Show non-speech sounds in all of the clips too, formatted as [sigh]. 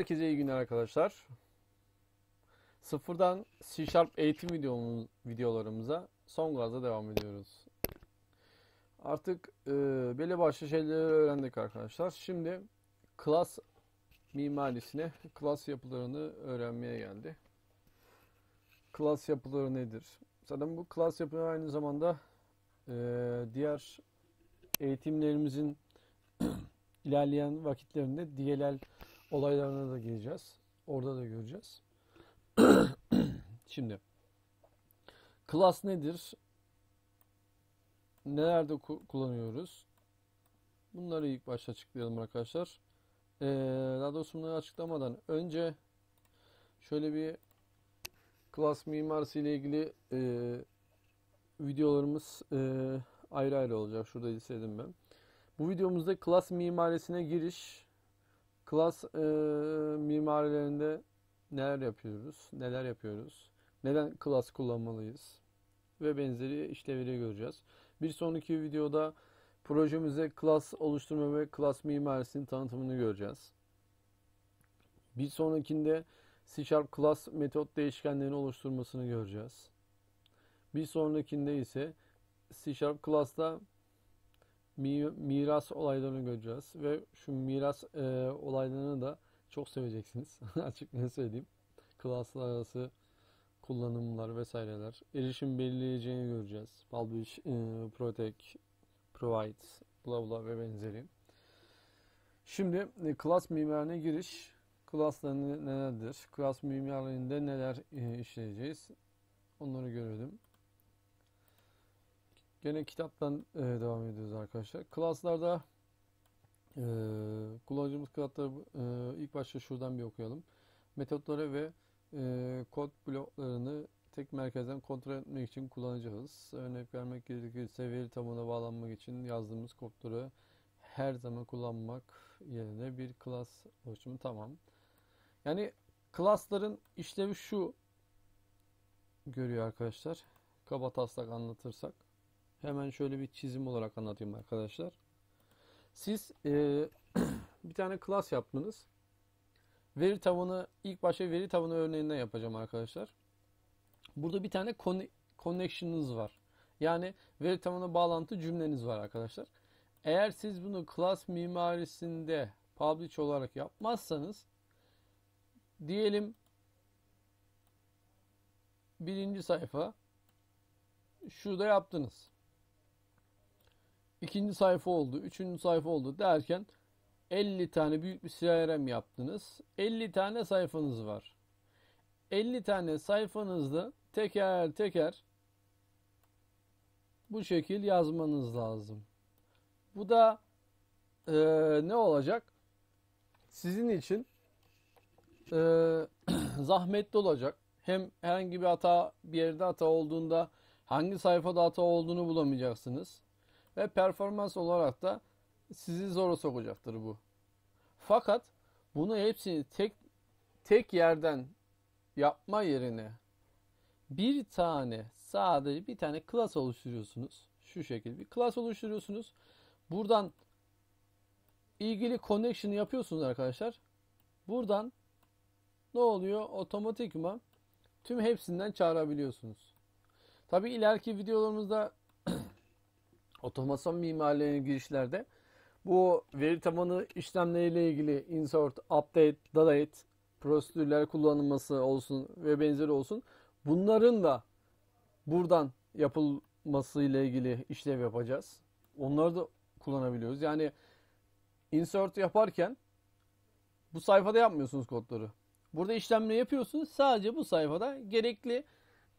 Herkese iyi günler arkadaşlar. Sıfırdan C Sharp eğitim videomuz, videolarımıza son gazda devam ediyoruz. Artık e, belli başlı şeyleri öğrendik arkadaşlar. Şimdi class mimarisine, class yapılarını öğrenmeye geldi. Class yapıları nedir? Zaten bu class yapıları aynı zamanda e, diğer eğitimlerimizin [clears throat] ilerleyen vakitlerinde DLL olaylarına da gireceğiz. Orada da göreceğiz. [clears throat] Şimdi class nedir? Nelerde ku kullanıyoruz? Bunları ilk başta açıklayalım arkadaşlar. Ee, daha doğrusu bunları açıklamadan önce şöyle bir class mimarisi ile ilgili e, videolarımız e, ayrı ayrı olacak. Şurada istedim ben. Bu videomuzda class mimarisine giriş Klas e, mimarilerinde neler yapıyoruz, neler yapıyoruz, neden klas kullanmalıyız ve benzeri işlevleri göreceğiz. Bir sonraki videoda projemize klas oluşturma ve klas mimarisinin tanıtımını göreceğiz. Bir sonrakinde C Sharp class metot değişkenlerini oluşturmasını göreceğiz. Bir sonrakinde ise C Sharp class'ta miras olaylarını göreceğiz ve şu miras e, olaylarını da çok seveceksiniz. [laughs] Açık ne söyleyeyim. Klaslar arası kullanımlar vesaireler. Erişim belirleyeceğini göreceğiz. Publish, e, Protect, Provide, bla bla ve benzeri. Şimdi e, class mimarına giriş. Class'lar nelerdir? klas mimarlarında neler e, işleyeceğiz? Onları görelim. Gene kitaptan e, devam ediyoruz arkadaşlar. Klaslarda e, kullanıcımız klasları e, ilk başta şuradan bir okuyalım. Metotları ve e, kod bloklarını tek merkezden kontrol etmek için kullanacağız. Örnek vermek gerekirse veri tabanına bağlanmak için yazdığımız kodları her zaman kullanmak yerine bir klas oluşumu tamam. Yani klasların işlevi şu görüyor arkadaşlar. Kaba taslak anlatırsak. Hemen şöyle bir çizim olarak anlatayım arkadaşlar. Siz e, [clears throat] bir tane class yaptınız. Veri tabanı ilk başta veri tabanı örneğinden yapacağım arkadaşlar. Burada bir tane connection'ınız var. Yani veri tabanı bağlantı cümleniz var arkadaşlar. Eğer siz bunu class mimarisinde publish olarak yapmazsanız diyelim birinci sayfa şurada yaptınız ikinci sayfa oldu, üçüncü sayfa oldu derken 50 tane büyük bir CRM yaptınız. 50 tane sayfanız var. 50 tane sayfanızda teker teker bu şekil yazmanız lazım. Bu da e, ne olacak? Sizin için e, [clears throat] zahmetli olacak. Hem herhangi bir hata bir yerde hata olduğunda hangi sayfada hata olduğunu bulamayacaksınız ve performans olarak da sizi zora sokacaktır bu. Fakat bunu hepsini tek tek yerden yapma yerine bir tane sadece bir tane klas oluşturuyorsunuz. Şu şekilde bir klas oluşturuyorsunuz. Buradan ilgili connection yapıyorsunuz arkadaşlar. Buradan ne oluyor? Otomatikman tüm hepsinden çağırabiliyorsunuz. Tabi ileriki videolarımızda otomasyon mimarilerine girişlerde bu veri tabanı işlemleriyle ilgili insert, update, delete prosedürler kullanılması olsun ve benzeri olsun. Bunların da buradan yapılması ile ilgili işlev yapacağız. Onları da kullanabiliyoruz. Yani insert yaparken bu sayfada yapmıyorsunuz kodları. Burada işlemle yapıyorsunuz. Sadece bu sayfada gerekli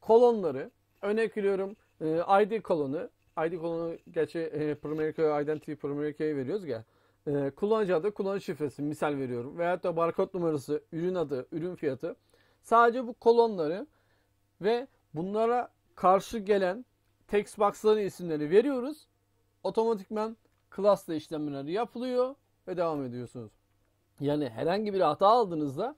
kolonları örnek veriyorum e, ID kolonu ID kolonu gerçi e, Primerica Identity Primerica'yı veriyoruz ya. E, kullanıcı adı, kullanıcı şifresi misal veriyorum. Veyahut da barkod numarası, ürün adı, ürün fiyatı. Sadece bu kolonları ve bunlara karşı gelen text box'ların isimleri veriyoruz. Otomatikman class'la işlemleri yapılıyor ve devam ediyorsunuz. Yani herhangi bir hata aldığınızda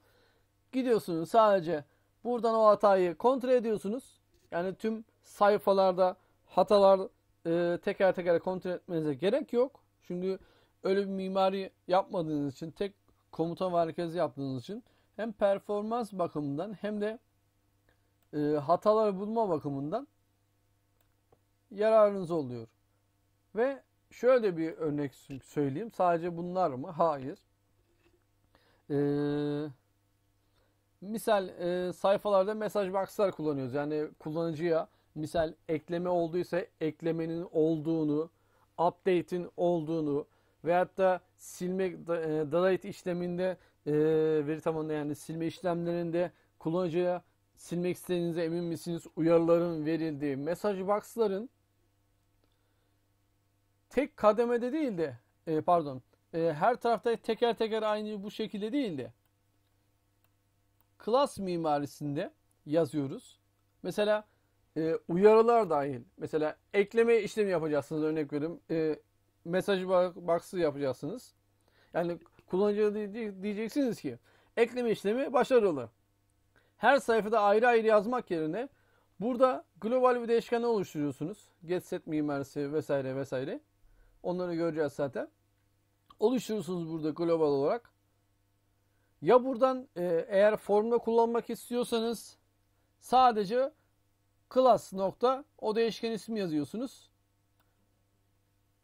gidiyorsunuz sadece buradan o hatayı kontrol ediyorsunuz. Yani tüm sayfalarda hatalar e, teker teker kontrol etmenize gerek yok. Çünkü öyle bir mimari yapmadığınız için tek komuta merkezi yaptığınız için hem performans bakımından hem de e, hataları bulma bakımından yararınız oluyor. Ve şöyle bir örnek söyleyeyim. Sadece bunlar mı? Hayır. Ee, misal e, sayfalarda mesaj boxlar kullanıyoruz. Yani kullanıcıya Misal ekleme olduysa eklemenin olduğunu, update'in olduğunu veyahut da silme e, delete işleminde e, veri tabanında yani silme işlemlerinde kullanıcıya silmek istediğinize emin misiniz uyarıların verildiği mesaj box'ların tek kademede değildi, e, pardon e, her tarafta teker teker aynı bu şekilde değildi. class mimarisinde yazıyoruz. Mesela e, uyarılar dahil. Mesela ekleme işlemi yapacaksınız örnek veriyorum. E, mesaj box'ı yapacaksınız. Yani kullanıcıya diyeceksiniz ki ekleme işlemi başarılı. Her sayfada ayrı ayrı yazmak yerine burada global bir değişken oluşturuyorsunuz. get set mimarisi vesaire vesaire. Onları göreceğiz zaten. Oluşturuyorsunuz burada global olarak. Ya buradan e, eğer formda kullanmak istiyorsanız sadece class nokta o değişken ismi yazıyorsunuz.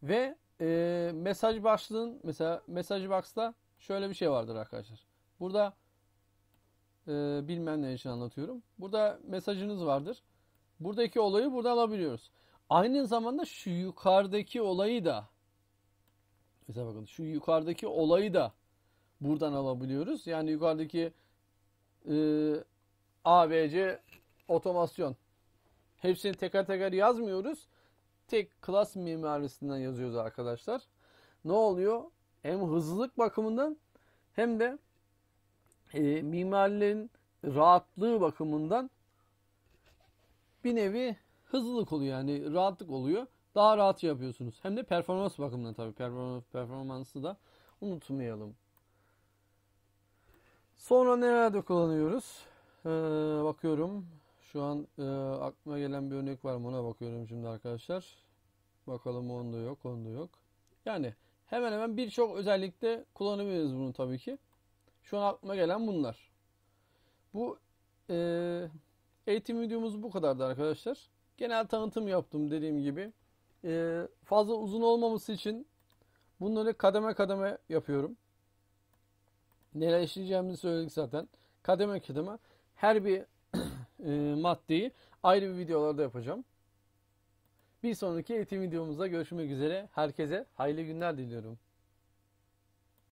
Ve e, mesaj başlığın mesela mesaj box'ta şöyle bir şey vardır arkadaşlar. Burada e, bilmem ne için anlatıyorum. Burada mesajınız vardır. Buradaki olayı burada alabiliyoruz. Aynı zamanda şu yukarıdaki olayı da mesela bakın şu yukarıdaki olayı da buradan alabiliyoruz. Yani yukarıdaki e, ABC otomasyon Hepsini teker teker yazmıyoruz. Tek klas mimarisinden yazıyoruz arkadaşlar. Ne oluyor? Hem hızlılık bakımından hem de e, mimarlerin rahatlığı bakımından bir nevi hızlılık oluyor yani rahatlık oluyor. Daha rahat yapıyorsunuz. Hem de performans bakımından tabii performans, performansı da unutmayalım. Sonra nerede kullanıyoruz? Ee, bakıyorum. Şu an e, aklıma gelen bir örnek var mı ona bakıyorum şimdi arkadaşlar. Bakalım onda yok, onda yok. Yani hemen hemen birçok özellikte kullanabiliriz bunu tabii ki. Şu an aklıma gelen bunlar. Bu e, eğitim videomuz bu kadardı arkadaşlar. Genel tanıtım yaptım dediğim gibi. E, fazla uzun olmaması için bunları kademe kademe yapıyorum. Neler işleyeceğimizi söyledik zaten. Kademe kademe her bir e, maddeyi ayrı bir videolarda yapacağım. Bir sonraki eğitim videomuzda görüşmek üzere. Herkese hayırlı günler diliyorum.